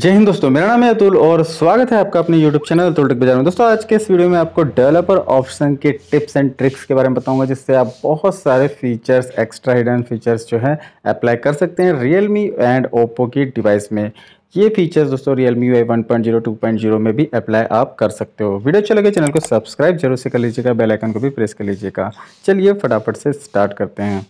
जय हिंद दोस्तों मेरा नाम है अतुल और स्वागत है आपका अपने YouTube चैनल अतुल टेक बाजार में दोस्तों आज के इस वीडियो में आपको डेवलपर ऑप्शन के टिप्स एंड ट्रिक्स के बारे में बताऊंगा जिससे आप बहुत सारे फीचर्स एक्स्ट्रा हिडन फीचर्स जो है अप्लाई कर सकते हैं Realme एंड Oppo की डिवाइस में ये फीचर्स दोस्तों Realme UI 1.0 2.0 में भी अप्लाई आप कर सकते हो वीडियो अच्छा लगे चैनल को सब्सक्राइब जरूर से कर लीजिएगा बेलाइकन को भी प्रेस कर लीजिएगा चलिए फटाफट से स्टार्ट करते हैं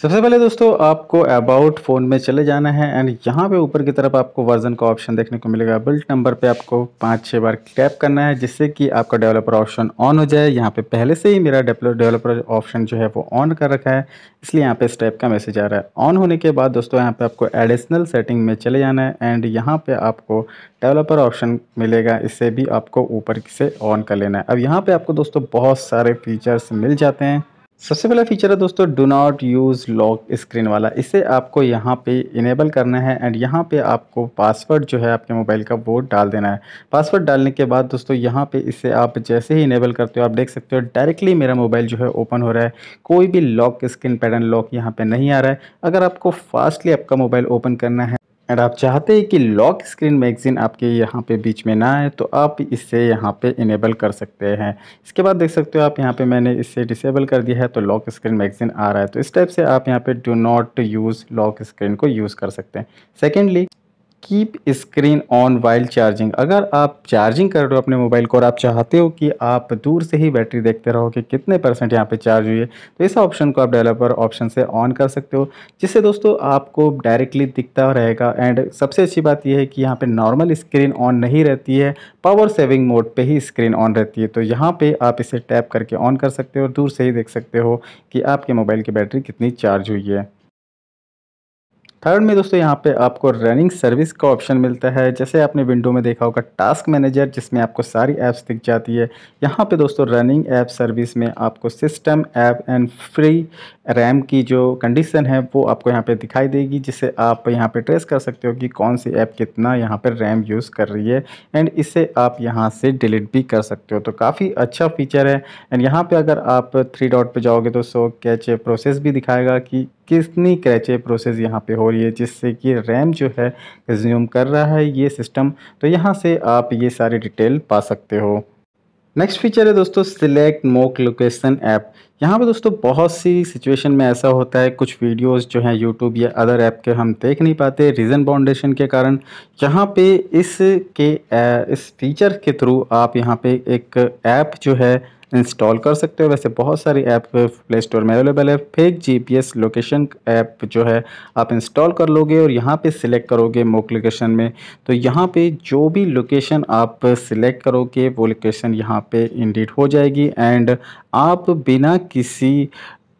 सबसे पहले दोस्तों आपको अबाउट फ़ोन में चले जाना है एंड यहाँ पे ऊपर की तरफ आपको वर्जन का ऑप्शन देखने को मिलेगा बिल्ट नंबर पे आपको पाँच छः बार टैप करना है जिससे कि आपका डेवलपर ऑप्शन ऑन हो जाए यहाँ पे पहले से ही मेरा डेवलपर ऑप्शन जो है वो ऑन कर रखा है इसलिए यहाँ पे इस टाइप का मैसेज आ रहा है ऑन होने के बाद दोस्तों यहाँ पर आपको एडिशनल सेटिंग में चले जाना है एंड यहाँ पर आपको डेवलपर ऑप्शन मिलेगा इससे भी आपको ऊपर से ऑन कर लेना है अब यहाँ पर आपको दोस्तों बहुत सारे फीचर्स मिल जाते हैं सबसे पहला फीचर है दोस्तों do not use lock screen वाला इसे आपको यहाँ पे इनेबल करना है एंड यहाँ पे आपको पासवर्ड जो है आपके मोबाइल का वो डाल देना है पासवर्ड डालने के बाद दोस्तों यहाँ पे इसे आप जैसे ही इनेबल करते हो आप देख सकते हो डायरेक्टली मेरा मोबाइल जो है ओपन हो रहा है कोई भी लॉक स्क्रीन पैटर्न लॉक यहाँ पर नहीं आ रहा है अगर आपको फास्टली आपका मोबाइल ओपन करना है एंड आप चाहते हैं कि लॉक स्क्रीन मैगज़ीन आपके यहाँ पे बीच में ना आए तो आप इसे यहाँ पे इनेबल कर सकते हैं इसके बाद देख सकते हो आप यहाँ पे मैंने इसे डिसेबल कर दिया है तो लॉक स्क्रीन मैगज़ीन आ रहा है तो इस टाइप से आप यहाँ पे do not use lock screen को यूज़ कर सकते हैं secondly keep screen on while charging अगर आप चार्जिंग कर रहे हो अपने मोबाइल को और आप चाहते हो कि आप दूर से ही बैटरी देखते रहो कि कितने परसेंट यहाँ पे चार्ज हुई है तो इस ऑप्शन को आप डेवलपर ऑप्शन से ऑन कर सकते हो जिससे दोस्तों आपको डायरेक्टली दिखता रहेगा एंड सबसे अच्छी बात यह है कि यहाँ पर नॉर्मल स्क्रीन ऑन नहीं रहती है पावर सेविंग मोड पर ही स्क्रीन ऑन रहती है तो यहाँ पर आप इसे टैप करके ऑन कर सकते हो और दूर से ही देख सकते हो कि आपके मोबाइल की बैटरी कितनी चार्ज हुई है थर्ड में दोस्तों यहाँ पे आपको रनिंग सर्विस का ऑप्शन मिलता है जैसे आपने विंडो में देखा होगा टास्क मैनेजर जिसमें आपको सारी ऐप्स दिख जाती है यहाँ पे दोस्तों रनिंग ऐप सर्विस में आपको system app and free RAM की जो कंडीशन है वो आपको यहाँ पे दिखाई देगी जिसे आप यहाँ पे ट्रेस कर सकते हो कि कौन सी ऐप कितना यहाँ पर रैम यूज़ कर रही है एंड इसे आप यहाँ से डिलीट भी कर सकते हो तो काफ़ी अच्छा फीचर है एंड यहाँ पर अगर आप थ्री डॉट पर जाओगे तो सो कैच प्रोसेस भी दिखाएगा कि कितनी क्रैचे प्रोसेस यहाँ पे हो रही है जिससे कि रैम जो है रिज्यूम कर रहा है ये सिस्टम तो यहाँ से आप ये सारी डिटेल पा सकते हो नेक्स्ट फीचर है दोस्तों सिलेक्ट मोक लोकेशन ऐप यहाँ पे दोस्तों बहुत सी सिचुएशन में ऐसा होता है कुछ वीडियोस जो हैं यूट्यूब या अदर ऐप के हम देख नहीं पाते रीज़न बाउंडेशन के कारण यहाँ पे इस के इस फीचर के थ्रू आप यहाँ पे एक ऐप जो है इंस्टॉल कर सकते हो वैसे बहुत सारी ऐप प्ले स्टोर में अवेलेबल है फेक जीपीएस लोकेशन ऐप जो है आप इंस्टॉल कर लोगे और यहाँ पे सिलेक्ट करोगे मोक लोकेशन में तो यहाँ पे जो भी लोकेशन आप सिलेक्ट करोगे वो लोकेशन यहाँ पे इंडिट हो जाएगी एंड आप बिना किसी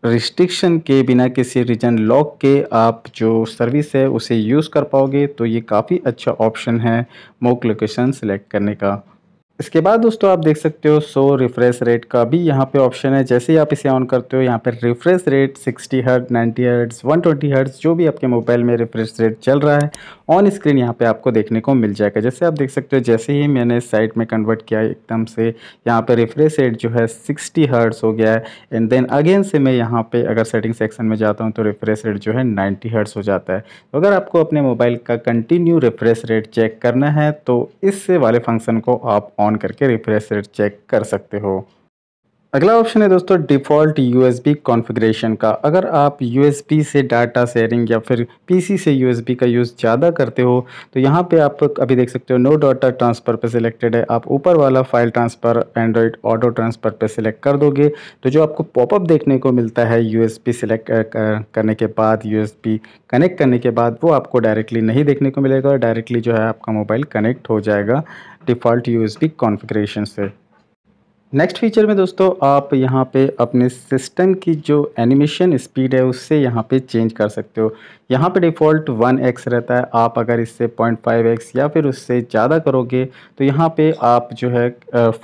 रिस्ट्रिक्शन के बिना किसी रीजन लॉक के आप जो सर्विस है उसे यूज़ कर पाओगे तो ये काफ़ी अच्छा ऑप्शन है मोक लोकेशन सिलेक्ट करने का इसके बाद दोस्तों आप देख सकते हो सो रिफ्रेश रेट का भी यहाँ पे ऑप्शन है जैसे ही आप इसे ऑन करते हो यहाँ पे refresh rate 60 hertz 90 hertz 120 hertz जो भी आपके मोबाइल में रिफ्रेश रेट चल रहा है ऑन स्क्रीन यहाँ पे आपको देखने को मिल जाएगा जैसे आप देख सकते हो जैसे ही मैंने इस साइट में कन्वर्ट किया एकदम से यहाँ पर रिफ्रेश रेट जो है सिक्सटी हर्ट्स हो गया है एंड देन अगेन से मैं यहाँ पर अगर सेटिंग सेक्शन में जाता हूँ तो रिफ्रेश रेट जो है नाइन्टी हर्ट्स हो जाता है तो अगर आपको अपने मोबाइल का कंटिन्यू रिफ्रेश रेट चेक करना है तो इससे वाले फंक्शन को आप ऑन ऑन करके रिफ्रेश रेट चेक कर सकते हो अगला ऑप्शन है दोस्तों डिफ़ॉल्ट यूएसबी कॉन्फ़िगरेशन का अगर आप यूएसबी से डाटा शेयरिंग या फिर पीसी से यूएसबी का यूज़ ज़्यादा करते हो तो यहाँ पे आप अभी देख सकते हो नो डाटा ट्रांसफ़र पे सिलेक्टेड है आप ऊपर वाला file transfer Android auto transfer पे सिलेक्ट कर दोगे तो जो आपको पॉपअप देखने को मिलता है यू सिलेक्ट करने के बाद यू कनेक्ट करने के बाद वो आपको डायरेक्टली नहीं देखने को मिलेगा डायरेक्टली जो है आपका मोबाइल कनेक्ट हो जाएगा डिफ़ॉल्ट यू एस से नेक्स्ट फीचर में दोस्तों आप यहाँ पे अपने सिस्टम की जो एनिमेशन स्पीड है उससे यहाँ पे चेंज कर सकते हो यहाँ पे डिफ़ॉल्ट 1x रहता है आप अगर इससे 0.5x या फिर उससे ज़्यादा करोगे तो यहाँ पे आप जो है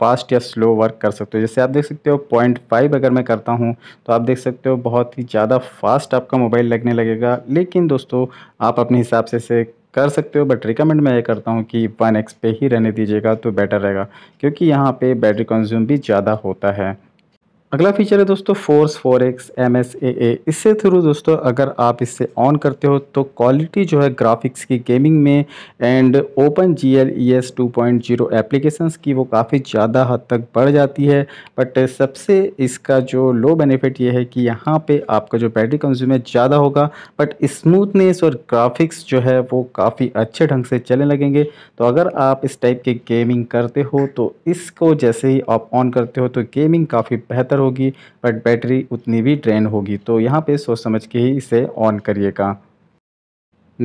फास्ट या स्लो वर्क कर सकते हो जैसे आप देख सकते हो 0.5 अगर मैं करता हूँ तो आप देख सकते हो बहुत ही ज़्यादा फास्ट आपका मोबाइल लगने लगेगा लेकिन दोस्तों आप अपने हिसाब से इसे कर सकते हो बट रिकमेंड मैं ये करता हूँ कि वन एक्स पे ही रहने दीजिएगा तो बेटर रहेगा क्योंकि यहाँ पे बैटरी कंज्यूम भी ज़्यादा होता है अगला फीचर है दोस्तों force four X M S A A इससे थ्रू दोस्तों अगर आप इससे ऑन करते हो तो क्वालिटी जो है ग्राफिक्स की गेमिंग में and open G L E S two point zero application की वो काफ़ी ज़्यादा हद तक बढ़ जाती है बट सबसे इसका जो लो बेनिफिट ये है कि यहाँ पे आपका जो बैटरी कंज्यूमर ज़्यादा होगा बट स्मूथनेस और ग्राफिक्स जो है वो काफ़ी अच्छे ढंग से चलने लगेंगे तो अगर आप इस टाइप के गेमिंग करते हो तो इसको जैसे ही आप ऑन करते हो तो गेमिंग काफ़ी बेहतर हो होगी बट बैटरी उतनी भी ड्रेन होगी तो यहाँ पे सोच समझ के ही इसे ऑन करिएगा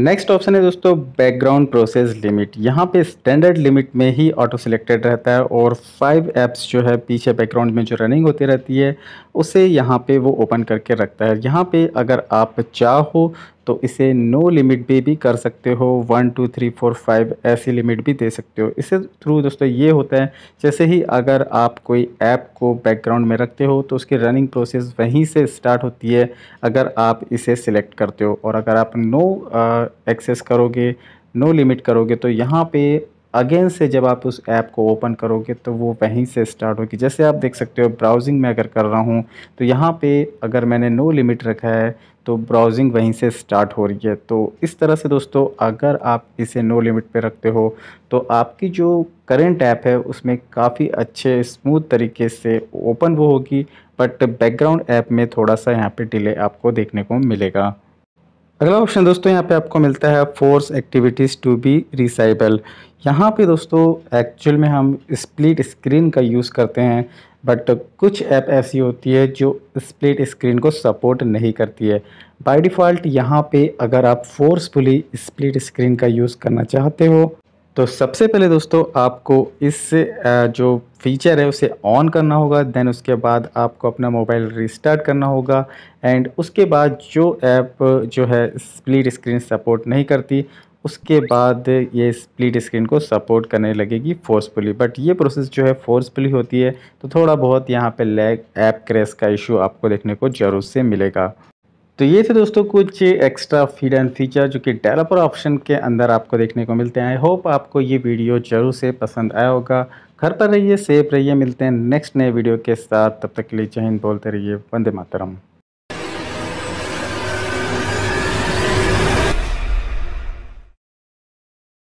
नेक्स्ट ऑप्शन है दोस्तों बैकग्राउंड प्रोसेस लिमिट यहाँ पे स्टैंडर्ड लिमिट में ही ऑटो सिलेक्टेड रहता है और फाइव ऐप्स जो है पीछे बैकग्राउंड में जो रनिंग होती रहती है उसे यहाँ पे वो ओपन करके रखता है यहाँ पे अगर आप चाहो तो इसे नो लिमिट पे भी कर सकते हो one two three four five ऐसी लिमिट भी दे सकते हो इसे थ्रू दोस्तों ये होता है जैसे ही अगर आप कोई ऐप को बैकग्राउंड में रखते हो तो उसकी रनिंग प्रोसेस वहीं से स्टार्ट होती है अगर आप इसे सिलेक्ट करते हो और अगर आप नो एक्सेस करोगे नो लिमिट करोगे तो यहाँ पे अगेन से जब आप उस ऐप को ओपन करोगे तो वो वहीं से स्टार्ट होगी जैसे आप देख सकते हो ब्राउजिंग में अगर कर रहा हूँ तो यहाँ पे अगर मैंने नो लिमिट रखा है तो ब्राउजिंग वहीं से स्टार्ट हो रही है तो इस तरह से दोस्तों अगर आप इसे नो लिमिट पे रखते हो तो आपकी जो करेंट ऐप है उसमें काफ़ी अच्छे स्मूथ तरीके से ओपन वो होगी बट बैकग्राउंड ऐप में थोड़ा सा यहाँ पर डिले आपको देखने को मिलेगा अगला ऑप्शन दोस्तों यहाँ पे आपको मिलता है force activities to be resizable यहाँ पे दोस्तों एक्चुअल में हम स्प्लिट स्क्रीन का यूज़ करते हैं बट कुछ ऐप ऐसी होती है जो स्प्लिट स्क्रीन को सपोर्ट नहीं करती है बाय डिफ़ॉल्ट यहाँ पे अगर आप फोर्सफुली स्प्लिट स्क्रीन का यूज़ करना चाहते हो तो सबसे पहले दोस्तों आपको इस जो फीचर है उसे ऑन करना होगा देन उसके बाद आपको अपना मोबाइल रिस्टार्ट करना होगा एंड उसके बाद जो ऐप जो है स्प्लिट स्क्रीन सपोर्ट नहीं करती उसके बाद ये स्प्लिट स्क्रीन को सपोर्ट करने लगेगी फोर्सफुली बट ये प्रोसेस जो है फोर्सफुली होती है तो थोड़ा बहुत यहाँ पे लैग ऐप क्रेस का इशू आपको देखने को ज़रूर से मिलेगा तो ये थे दोस्तों कुछ एक्स्ट्रा फीड एंड फीचर जो कि डेवलपर ऑप्शन के अंदर आपको देखने को मिलते हैं आई होप आपको ये वीडियो जरूर से पसंद आया होगा घर पर रहिए सेफ रहिए मिलते हैं नेक्स्ट नए वीडियो के साथ तब तक के लिए जय हिंद बोलते रहिए वंदे मातरम